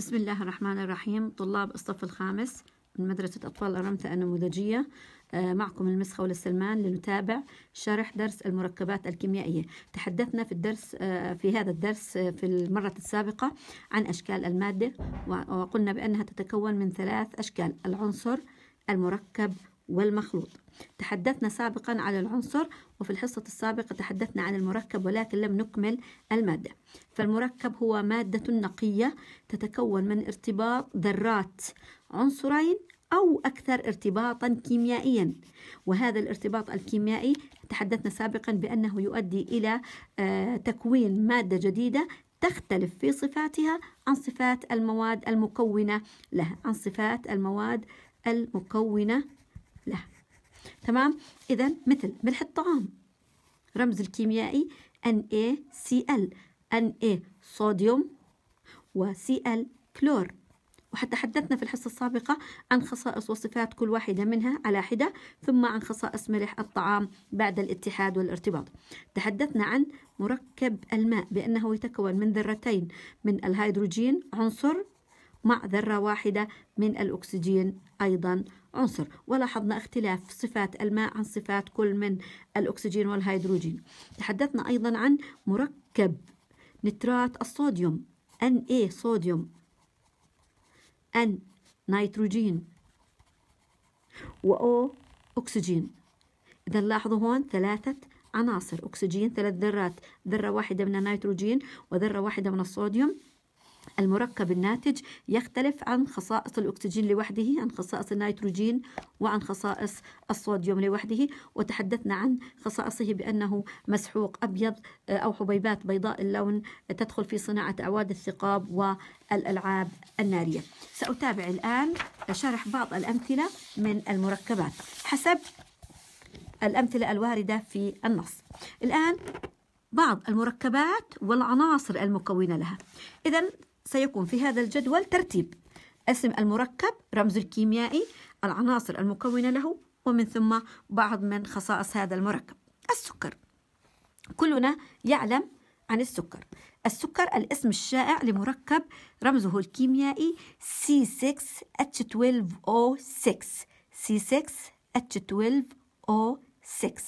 بسم الله الرحمن الرحيم طلاب الصف الخامس من مدرسة أطفال الرمثة النموذجية آه، معكم المسخة والسلمان لنتابع شرح درس المركبات الكيميائية تحدثنا في الدرس آه، في هذا الدرس آه، في المرة السابقة عن أشكال المادة وقلنا بأنها تتكون من ثلاث أشكال العنصر المركب والمخلوط تحدثنا سابقا على العنصر وفي الحصة السابقة تحدثنا عن المركب ولكن لم نكمل المادة فالمركب هو مادة نقية تتكون من ارتباط ذرات عنصرين أو أكثر ارتباطا كيميائيا وهذا الارتباط الكيميائي تحدثنا سابقا بأنه يؤدي إلى آه، تكوين مادة جديدة تختلف في صفاتها عن صفات المواد المكونة لها عن صفات المواد المكونة لا تمام إذا مثل ملح الطعام رمز الكيميائي NaCl Na صوديوم وCl كلور وحتى حدثنا في الحصة السابقة عن خصائص وصفات كل واحدة منها على حدة ثم عن خصائص ملح الطعام بعد الاتحاد والارتباط تحدثنا عن مركب الماء بأنه يتكون من ذرتين من الهيدروجين عنصر مع ذرة واحدة من الأكسجين أيضا عنصر ولاحظنا اختلاف صفات الماء عن صفات كل من الأكسجين والهيدروجين تحدثنا أيضا عن مركب نترات الصوديوم Na صوديوم N نيتروجين وO أكسجين إذا لاحظوا هون ثلاثة عناصر أكسجين ثلاث ذرات ذرة واحدة من النيتروجين وذرة واحدة من الصوديوم المركب الناتج يختلف عن خصائص الأكسجين لوحده عن خصائص النيتروجين وعن خصائص الصوديوم لوحده وتحدثنا عن خصائصه بأنه مسحوق أبيض آه، أو حبيبات بيضاء اللون تدخل في صناعة أعواد الثقاب والألعاب النارية سأتابع الآن شرح بعض الأمثلة من المركبات حسب الأمثلة الواردة في النص الآن بعض المركبات والعناصر المكونة لها إذا سيكون في هذا الجدول ترتيب اسم المركب رمز الكيميائي العناصر المكونة له ومن ثم بعض من خصائص هذا المركب السكر كلنا يعلم عن السكر السكر الاسم الشائع لمركب رمزه الكيميائي C6H12O6 C6H12O6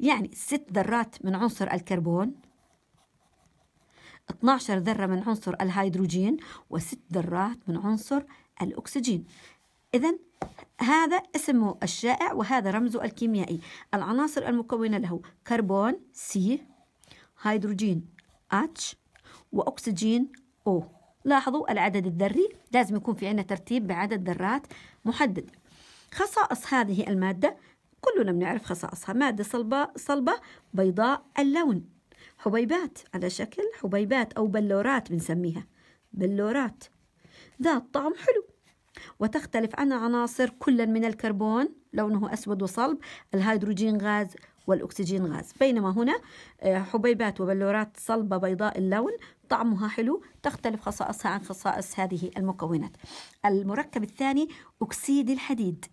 يعني ست ذرات من عنصر الكربون 12 ذرة من عنصر الهيدروجين وست ذرات من عنصر الأكسجين إذا هذا اسمه الشائع وهذا رمزه الكيميائي العناصر المكونة له كربون سي هيدروجين اتش وأكسجين أو لاحظوا العدد الذري لازم يكون في عندنا ترتيب بعدد ذرات محدد خصائص هذه المادة كلنا بنعرف خصائصها مادة صلبة, صلبة بيضاء اللون حبيبات على شكل حبيبات أو بلورات بنسميها بلورات ذات طعم حلو وتختلف عن عناصر كل من الكربون لونه أسود وصلب الهيدروجين غاز والأكسجين غاز بينما هنا آه، حبيبات وبلورات صلبة بيضاء اللون طعمها حلو تختلف خصائصها عن خصائص هذه المكونات المركب الثاني أكسيد الحديد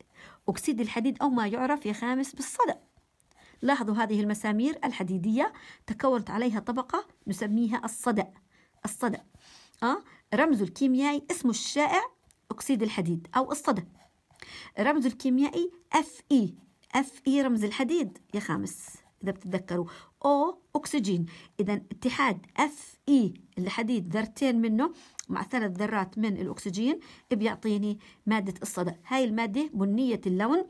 أكسيد الحديد أو ما يعرف يا خامس بالصدأ لاحظوا هذه المسامير الحديدية تكونت عليها طبقة نسميها الصدأ الصدأ أه؟ رمزه الكيميائي اسمه الشائع أكسيد الحديد أو الصدأ رمزه الكيميائي اف اي اف اي رمز الحديد يا خامس اذا بتتذكروا او اكسجين اذا اتحاد اف اي الحديد ذرتين منه مع ثلاث ذرات من الاكسجين بيعطيني ماده الصدأ هاي الماده بنيه اللون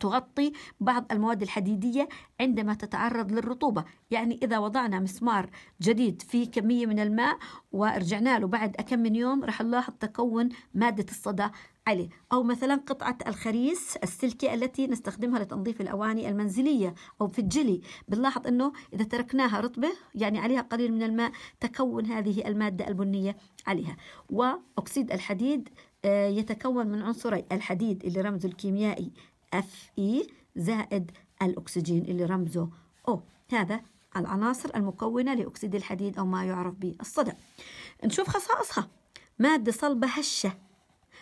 تغطي بعض المواد الحديدية عندما تتعرض للرطوبة يعني إذا وضعنا مسمار جديد في كمية من الماء ورجعنا له بعد أكم من يوم رح نلاحظ تكون مادة الصدى عليه أو مثلا قطعة الخريس السلكي التي نستخدمها لتنظيف الأواني المنزلية أو في الجلي بنلاحظ أنه إذا تركناها رطبة يعني عليها قليل من الماء تكون هذه المادة البنية عليها وأكسيد الحديد آه، يتكون من عنصري الحديد اللي رمزه الكيميائي اف اي زائد الاكسجين اللي رمزه او هذا العناصر المكونة لأكسيد الحديد أو ما يعرف بالصدع نشوف خصائصها مادة صلبة هشة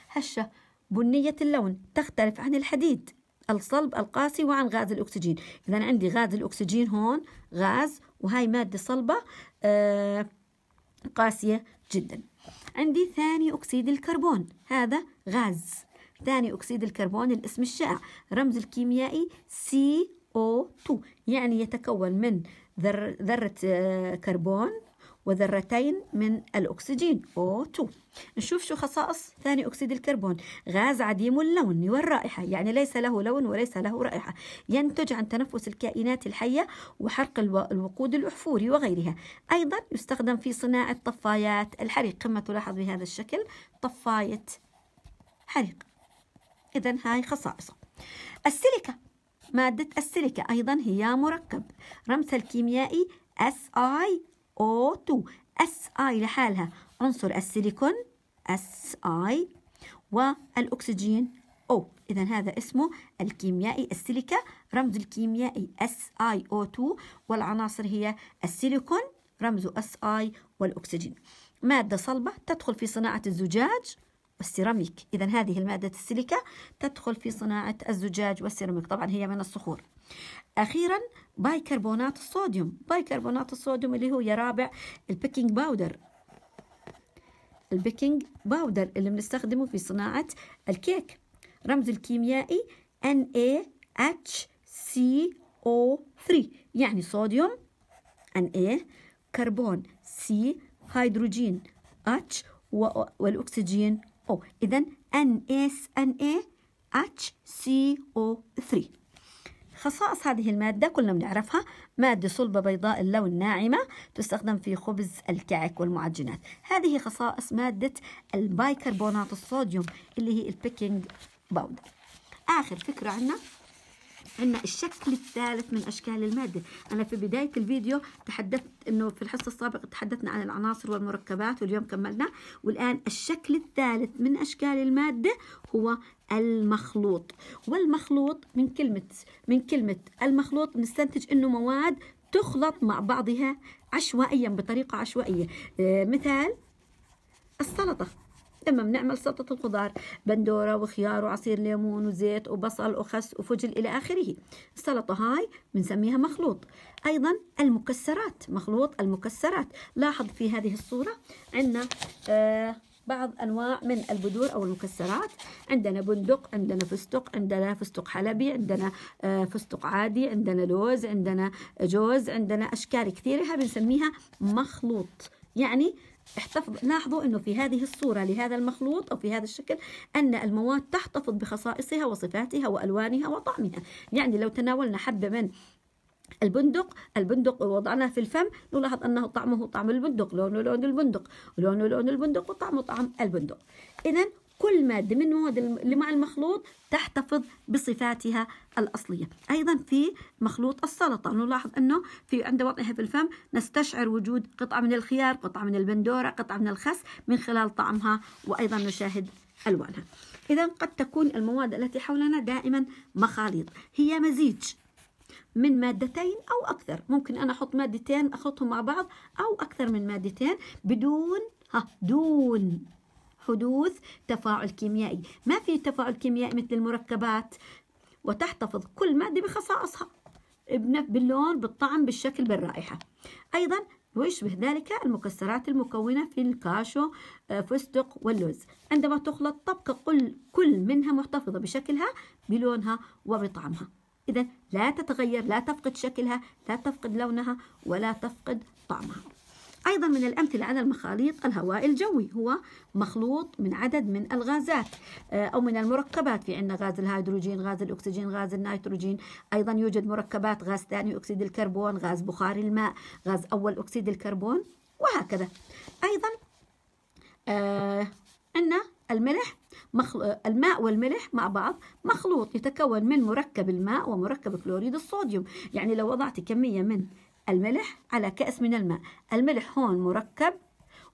هشة بنية اللون تختلف عن الحديد الصلب القاسي وعن غاز الأكسجين إذا عندي غاز الأكسجين هون غاز وهاي مادة صلبة آه قاسية جدا عندي ثاني أكسيد الكربون هذا غاز ثاني أكسيد الكربون الاسم الشائع رمز الكيميائي CO2 يعني يتكون من ذر ذرة آه، كربون وذرتين من الأكسجين O2 نشوف شو خصائص ثاني أكسيد الكربون غاز عديم اللون والرائحة يعني ليس له لون وليس له رائحة ينتج عن تنفس الكائنات الحية وحرق الوقود الأحفوري وغيرها أيضا يستخدم في صناعة طفايات الحريق كما تلاحظ بهذا الشكل طفاية حريق إذا هاي خصائصه السيليكا مادة السيليكا أيضا هي مركب رمزها الكيميائي SiO2 Si لحالها عنصر السيليكون Si والأكسجين O إذا هذا اسمه الكيميائي السيليكا رمز الكيميائي SiO2 والعناصر هي السيليكون رمزه Si والأكسجين مادة صلبة تدخل في صناعة الزجاج والسيراميك إذا هذه المادة السيليكا تدخل في صناعة الزجاج والسيراميك طبعا هي من الصخور أخيرا بايكربونات الصوديوم بايكربونات الصوديوم اللي هو يا رابع البيكنج باودر البيكنج باودر اللي بنستخدمه في صناعة الكيك رمز الكيميائي NaHCO3 يعني صوديوم Na كربون C هيدروجين H والأكسجين O اذا او NaSNaHCO3 خصائص هذه المادة كلنا بنعرفها مادة صلبة بيضاء اللون ناعمة تستخدم في خبز الكعك والمعجنات هذه خصائص مادة البايكربونات الصوديوم اللي هي البيكنج باودر آخر فكرة عندنا عندنا الشكل الثالث من أشكال المادة أنا في بداية الفيديو تحدثت أنه في الحصة السابقة تحدثنا عن العناصر والمركبات واليوم كملنا والآن الشكل الثالث من أشكال المادة هو المخلوط والمخلوط من كلمة من كلمة المخلوط نستنتج أنه مواد تخلط مع بعضها عشوائيا بطريقة عشوائية آه، مثال السلطة لما بنعمل سلطة الخضار بندورة وخيار وعصير ليمون وزيت وبصل وخس وفجل إلى آخره السلطة هاي بنسميها مخلوط أيضا المكسرات مخلوط المكسرات لاحظ في هذه الصورة عندنا آه بعض انواع من البذور او المكسرات عندنا بندق عندنا فستق عندنا فستق حلبي عندنا آه، فستق عادي عندنا لوز عندنا جوز عندنا اشكال كثيره بنسميها مخلوط يعني احتفظ لاحظوا انه في هذه الصورة لهذا المخلوط او في هذا الشكل ان المواد تحتفظ بخصائصها وصفاتها والوانها وطعمها يعني لو تناولنا حبة من البندق البندق وضعناه في الفم نلاحظ انه طعمه طعم البندق لونه لون البندق لونه لون البندق وطعمه طعم البندق اذا كل مادة من المواد اللي مع المخلوط تحتفظ بصفاتها الأصلية أيضا في مخلوط السلطة نلاحظ أنه في عند وضعها في الفم نستشعر وجود قطعة من الخيار قطعة من البندورة قطعة من الخس من خلال طعمها وأيضا نشاهد ألوانها إذا قد تكون المواد التي حولنا دائما مخاليط هي مزيج من مادتين أو أكثر ممكن أنا أحط مادتين أخلطهم مع بعض أو أكثر من مادتين بدون ها دون حدوث تفاعل كيميائي ما في تفاعل كيميائي مثل المركبات وتحتفظ كل مادة بخصائصها باللون بالطعم بالشكل بالرائحة أيضا ويشبه ذلك المكسرات المكونة في الكاشو آه، فستق واللوز عندما تخلط تبقى كل منها محتفظة بشكلها بلونها وبطعمها إذا لا تتغير لا تفقد شكلها لا تفقد لونها ولا تفقد طعمها أيضا من الأمثلة على المخاليط الهواء الجوي هو مخلوط من عدد من الغازات آه، أو من المركبات في عندنا غاز الهيدروجين غاز الأكسجين غاز النيتروجين أيضا يوجد مركبات غاز ثاني أكسيد الكربون غاز بخار الماء غاز أول أكسيد الكربون وهكذا أيضا آه عندنا الملح مخل... الماء والملح مع بعض مخلوط يتكون من مركب الماء ومركب كلوريد الصوديوم يعني لو وضعت كمية من الملح على كأس من الماء الملح هون مركب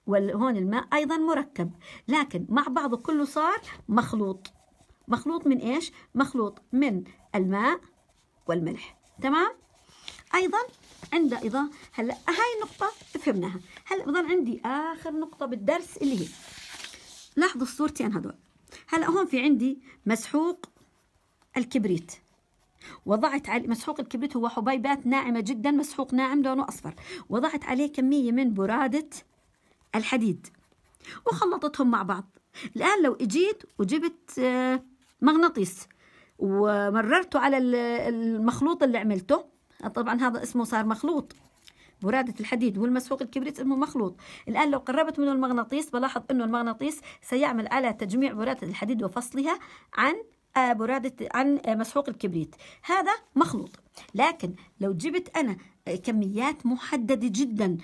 وهون الماء أيضا مركب لكن مع بعضه كله صار مخلوط مخلوط من إيش؟ مخلوط من الماء والملح تمام؟ أيضا عند إضاءة هلا هاي النقطة فهمناها هلا بضل عندي آخر نقطة بالدرس اللي هي لاحظوا صورتي أنا هدول هلا هون في عندي مسحوق الكبريت وضعت عليه مسحوق الكبريت هو حبيبات ناعمة جدا مسحوق ناعم لونه أصفر وضعت عليه كمية من برادة الحديد وخلطتهم مع بعض الآن لو إجيت وجبت آه، مغناطيس ومررته على المخلوط اللي عملته طبعا هذا اسمه صار مخلوط برادة الحديد والمسحوق الكبريت اسمه مخلوط الآن لو قربت منه المغناطيس بلاحظ أنه المغناطيس سيعمل على تجميع برادة الحديد وفصلها عن آه، برادة عن آه، مسحوق الكبريت هذا مخلوط لكن لو جبت أنا آه، كميات محددة جدا